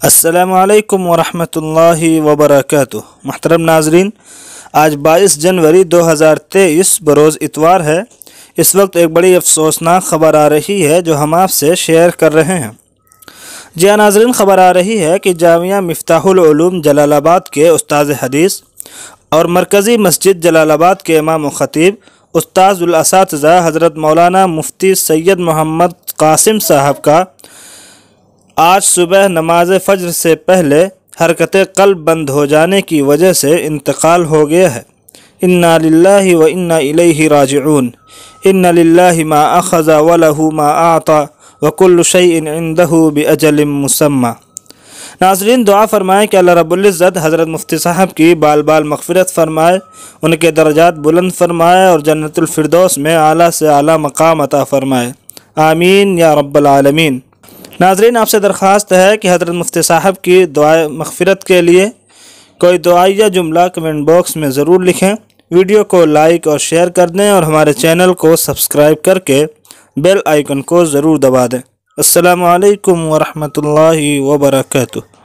السلام علیکم ورحمۃ اللہ وبرکاتہ محترم ناظرین آج بائیس جنوری دو ہزار تیئیس بروز اتوار ہے اس وقت ایک بڑی افسوسناک خبر آ رہی ہے جو ہم آپ سے شیئر کر رہے ہیں جی ہاں ناظرین خبر آ رہی ہے کہ جامعہ مفتاح العلوم جلال آباد کے استاذ حدیث اور مرکزی مسجد جلال آباد کے امام و خطیب استاذ الاساتذہ حضرت مولانا مفتی سید محمد قاسم صاحب کا آج صبح نماز فجر سے پہلے حرکت قلب بند ہو جانے کی وجہ سے انتقال ہو گیا ہے ان للہ و انا الیہ راجعون ان للہ ما اخذ و لہو ما آتا وکل شعین اندہ بجل مسمہ ناظرین دعا فرمائیں کہ اللہ رب العزت حضرت مفتی صاحب کی بال بال مغفرت فرمائے ان کے درجات بلند فرمائے اور جنت الفردوس میں اعلیٰ سے اعلیٰ مقام عطا فرمائے آمین یا رب العالمین ناظرین آپ سے درخواست ہے کہ حضرت مفتی صاحب کی دعا مغفرت کے لیے کوئی دعائیہ جملہ کمنٹ باکس میں ضرور لکھیں ویڈیو کو لائک اور شیئر کر دیں اور ہمارے چینل کو سبسکرائب کر کے بیل آئیکن کو ضرور دبا دیں السلام علیکم ورحمۃ اللہ وبرکاتہ